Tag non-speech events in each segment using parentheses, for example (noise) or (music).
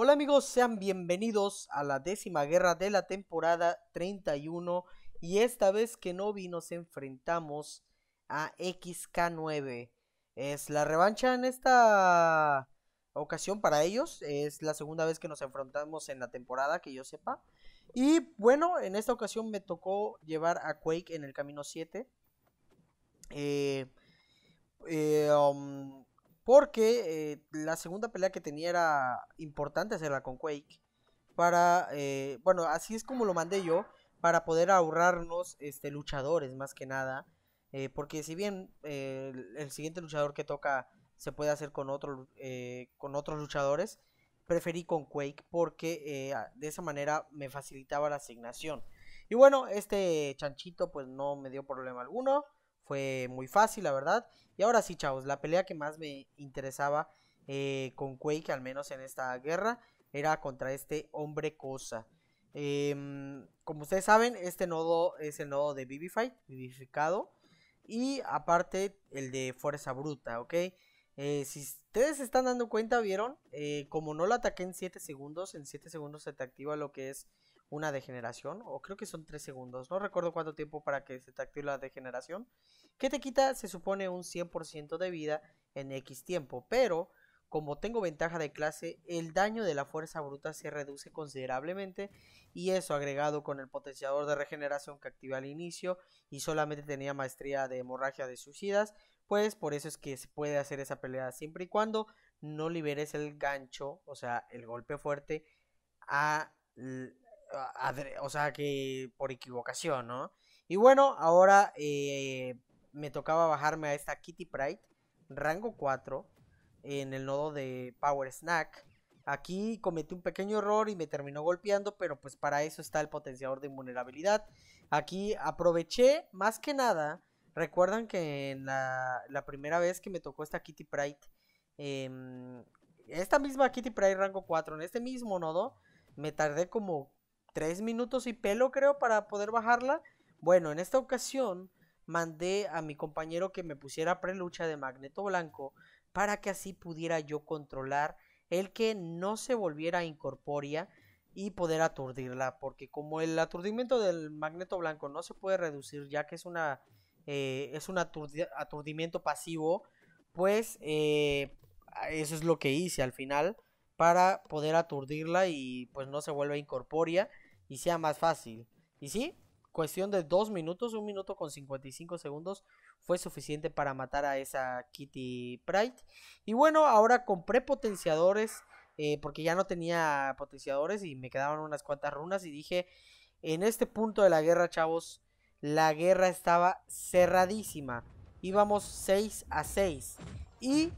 Hola amigos, sean bienvenidos a la décima guerra de la temporada 31 y esta vez que no vi nos enfrentamos a XK9. Es la revancha en esta ocasión para ellos, es la segunda vez que nos enfrentamos en la temporada que yo sepa. Y bueno, en esta ocasión me tocó llevar a Quake en el camino 7. Eh, eh, um, porque eh, la segunda pelea que tenía era importante hacerla con Quake. Para, eh, bueno, así es como lo mandé yo. Para poder ahorrarnos este, luchadores más que nada. Eh, porque si bien el, siguiente luchador que toca se puede hacer con, otro, con otros luchadores, preferí con Quake porque de esa manera me facilitaba la asignación. Y bueno, este chanchito pues no me dio problema alguno. Fue muy fácil, la verdad. Y ahora sí, chavos, la pelea que más me interesaba eh, con Quake, al menos en esta guerra, era contra este hombre cosa. Em, como ustedes saben, este nodo es el nodo de Vivify, vivificado. Y aparte el de fuerza bruta, ¿ok? Eh, si ustedes se están dando cuenta, vieron, eh, como no lo ataqué en 7 segundos, en 7 segundos se te activa lo que es una degeneración, o creo que son 3 segundos, no recuerdo cuánto tiempo para que se te active la degeneración, que te quita, se supone, un 100% de vida en X tiempo, pero como tengo ventaja de clase, el daño de la fuerza bruta se reduce considerablemente y eso agregado con el potenciador de regeneración que activé al inicio y solamente tenía maestría de hemorragia de suicidas, pues por eso es que se puede hacer esa pelea siempre y cuando no liberes el gancho, o sea, el golpe fuerte a o sea, que por equivocación, ¿no? Y bueno, ahora eh, me tocaba bajarme a esta Kitty Pride, rango 4, en el nodo de Power Snack. Aquí cometí un pequeño error y me terminó golpeando, pero pues para eso está el potenciador de invulnerabilidad. Aquí aproveché más que nada. Recuerdan que en la, primera vez que me tocó esta Kitty Pride, em, esta misma Kitty Pride rango 4, en este mismo nodo, me tardé como tres minutos y pelo creo para poder bajarla. Bueno, en esta ocasión mandé a mi compañero que me pusiera prelucha de magneto blanco para que así pudiera yo controlar el que no se volviera incorpórea y poder aturdirla, porque como el aturdimiento del magneto blanco no se puede reducir ya que es una eh, es un aturdimiento pasivo, pues eh, eso es lo que hice al final para poder aturdirla y pues no se vuelva incorpórea y sea más fácil. Y sí, cuestión de dos minutos, un minuto con 55 segundos fue suficiente para matar a esa Kitty Pride. Y bueno, ahora compré potenciadores eh, porque ya no tenía potenciadores y me quedaban unas cuantas runas y dije, en este punto de la guerra, chavos, la guerra estaba cerradísima. Íbamos 6 a 6 y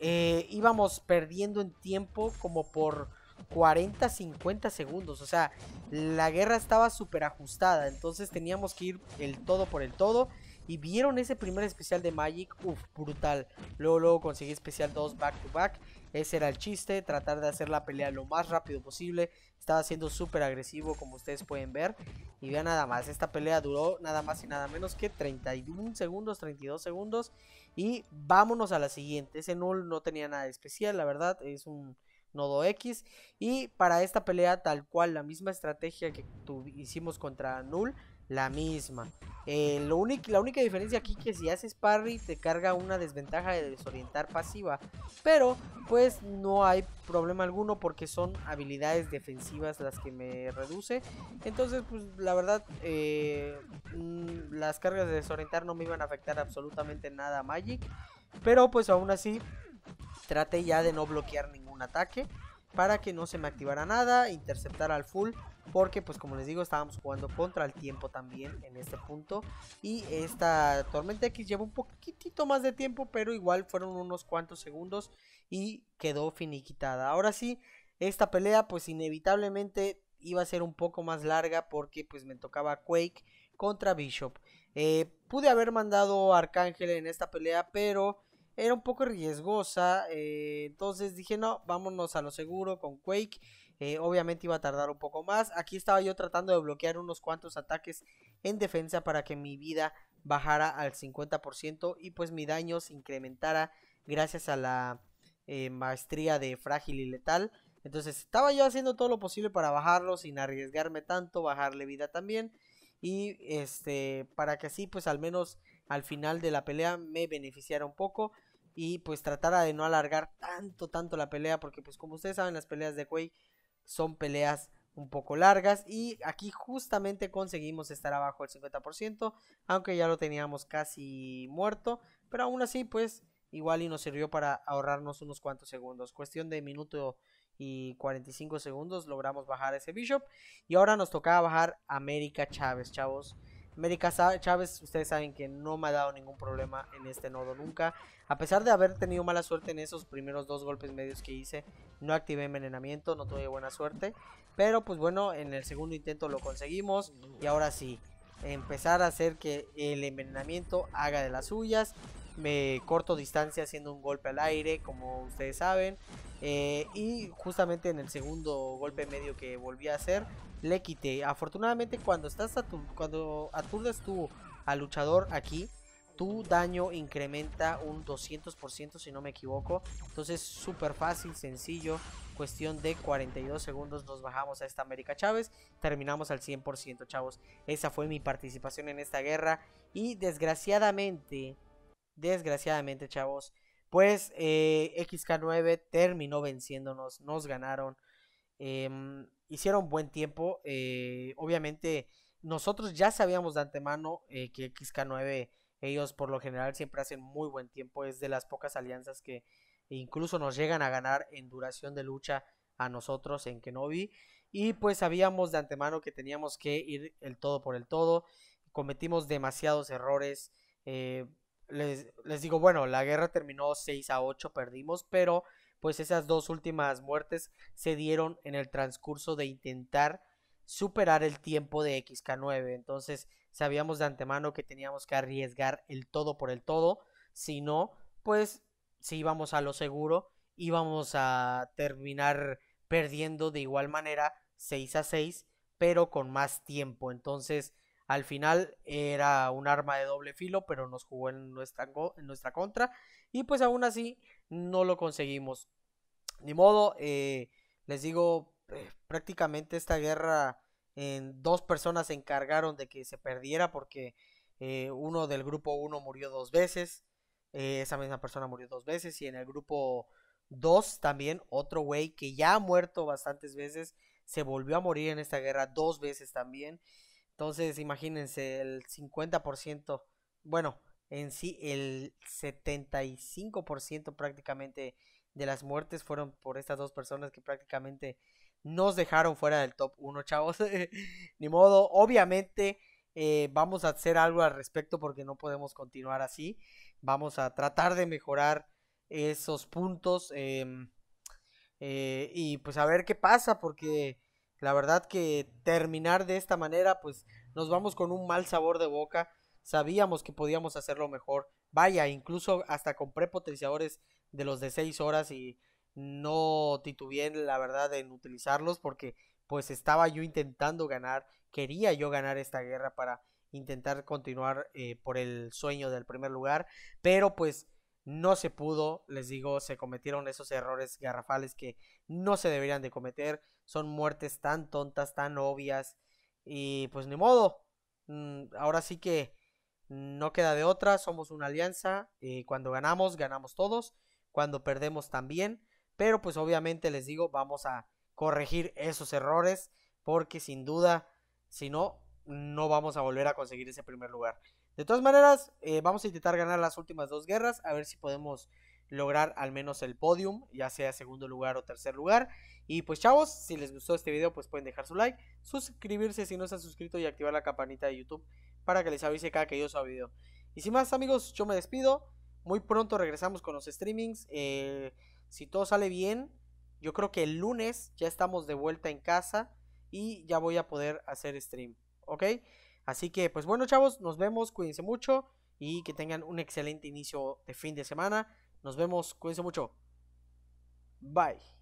eh, íbamos perdiendo en tiempo como por 40, 50 segundos. O sea, la guerra estaba súper ajustada. Entonces teníamos que ir el todo por el todo. Y vieron ese primer especial de Magic, uff, brutal. Luego, luego conseguí especial 2 back to back. Ese era el chiste, tratar de hacer la pelea lo más rápido posible. Estaba siendo súper agresivo, como ustedes pueden ver. Y vean nada más, esta pelea duró nada más y nada menos que 31 segundos, 32 segundos. Y vámonos a la siguiente. Ese Null no tenía nada especial, la verdad. Es un nodo X. Y para esta pelea tal cual, la misma estrategia que hicimos contra Null, la misma. Eh, la única diferencia aquí que si haces parry te carga una desventaja de desorientar pasiva. Pero pues no hay problema alguno porque son habilidades defensivas las que me reduce. Entonces pues la verdad eh, mm, las cargas de desorientar no me iban a afectar absolutamente nada a Magic. Pero pues aún así traté ya de no bloquear ningún un ataque para que no se me activara nada, interceptar al full, porque pues como les digo estábamos jugando contra el tiempo también en este punto y esta tormenta X llevó un poquitito más de tiempo, pero igual fueron unos cuantos segundos y quedó finiquitada. Ahora sí, esta pelea pues inevitablemente iba a ser un poco más larga porque pues me tocaba Quake contra Bishop. Eh, pude haber mandado Arcángel en esta pelea, pero era un poco riesgosa. Eh, entonces dije, no, vámonos a lo seguro con Quake. Eh, obviamente iba a tardar un poco más. Aquí estaba yo tratando de bloquear unos cuantos ataques en defensa para que mi vida bajara al 50% y pues mi daño se incrementara gracias a la eh, maestría de frágil y letal. Entonces estaba yo haciendo todo lo posible para bajarlo sin arriesgarme tanto, bajarle vida también y este para que así pues al menos al final de la pelea me beneficiara un poco y pues tratara de no alargar tanto, tanto la pelea, porque pues como ustedes saben las peleas de Quake son peleas un poco largas y aquí justamente conseguimos estar abajo del 50%, aunque ya lo teníamos casi muerto, pero aún así pues igual y nos sirvió para ahorrarnos unos cuantos segundos, cuestión de minuto y 45 segundos logramos bajar ese Bishop y ahora nos tocaba bajar América Chávez, chavos. América Chávez, ustedes saben que no me ha dado ningún problema en este nodo nunca. A pesar de haber tenido mala suerte en esos primeros dos golpes medios que hice, no activé envenenamiento, no tuve buena suerte. Pero pues bueno, en el segundo intento lo conseguimos y ahora sí, empezar a hacer que el envenenamiento haga de las suyas. Me corto distancia haciendo un golpe al aire, como ustedes saben. Eh, y justamente en el segundo golpe medio que volví a hacer, le quité. Afortunadamente cuando estás cuando aturdes tú al luchador aquí, tu daño incrementa un 200% si no me equivoco. Entonces súper fácil, sencillo. Cuestión de 42 segundos nos bajamos a esta América Chávez. Terminamos al 100% chavos. Esa fue mi participación en esta guerra. Y desgraciadamente, desgraciadamente chavos. Pues eh, XK9 terminó venciéndonos, nos ganaron, em, hicieron buen tiempo. Eh, obviamente nosotros ya sabíamos de antemano eh, que XK9, ellos por lo general siempre hacen muy buen tiempo, es de las pocas alianzas que incluso nos llegan a ganar en duración de lucha a nosotros en Kenobi. Y pues sabíamos de antemano que teníamos que ir el todo por el todo. Cometimos demasiados errores les, digo, bueno, la guerra terminó 6 a 8, perdimos, pero pues esas dos últimas muertes se dieron en el transcurso de intentar superar el tiempo de XK9. Entonces sabíamos de antemano que teníamos que arriesgar el todo por el todo. Si no, pues si íbamos a lo seguro, íbamos a terminar perdiendo de igual manera 6 a 6, pero con más tiempo. Entonces al final era un arma de doble filo, pero nos jugó en nuestra, en nuestra contra. Y pues aún así no lo conseguimos. Ni modo, eh, les digo, eh, prácticamente esta guerra en dos personas se encargaron de que se perdiera porque eh, uno del grupo 1 murió dos veces. esa misma persona murió dos veces. Y en el grupo 2 también otro güey que ya ha muerto bastantes veces se volvió a morir en esta guerra dos veces también. Entonces, imagínense, el 50%, bueno, en sí el 75% prácticamente de las muertes fueron por estas dos personas que prácticamente nos dejaron fuera del top 1, chavos. (laughs) Ni modo, obviamente eh, vamos a hacer algo al respecto porque no podemos continuar así. Vamos a tratar de mejorar esos puntos em, eh, y pues a ver qué pasa porque la verdad que terminar de esta manera, pues nos vamos con un mal sabor de boca. Sabíamos que podíamos hacerlo mejor. Vaya, incluso hasta compré potenciadores de los de 6 horas y no titubeé, la verdad, en utilizarlos porque pues estaba yo intentando ganar, quería yo ganar esta guerra para intentar continuar eh, por el sueño del primer lugar, pero pues no se pudo, les digo, se cometieron esos errores garrafales que no se deberían de cometer son muertes tan tontas, tan obvias. Y pues ni modo. Mm, ahora sí que no queda de otra. Somos una alianza. Y cuando ganamos, ganamos todos. Cuando perdemos también. Pero pues obviamente les digo, vamos a corregir esos errores. Porque sin duda, si no, no vamos a volver a conseguir ese primer lugar. De todas maneras, eh, vamos a intentar ganar las últimas dos guerras. A ver si podemos lograr al menos el podium, ya sea segundo lugar o tercer lugar. Y pues chavos, si les gustó este video, pues pueden dejar su like, suscribirse si no se han suscrito y activar la campanita de YouTube para que les avise cada que yo suba video. Y sin más amigos, yo me despido. Muy pronto regresamos con los streamings. Eh, si todo sale bien, yo creo que el lunes ya estamos de vuelta en casa y ya voy a poder hacer stream. ¿Ok? Así que pues bueno chavos, nos vemos, cuídense mucho y que tengan un excelente inicio de fin de semana. Nos vemos, cuídense mucho. Bye.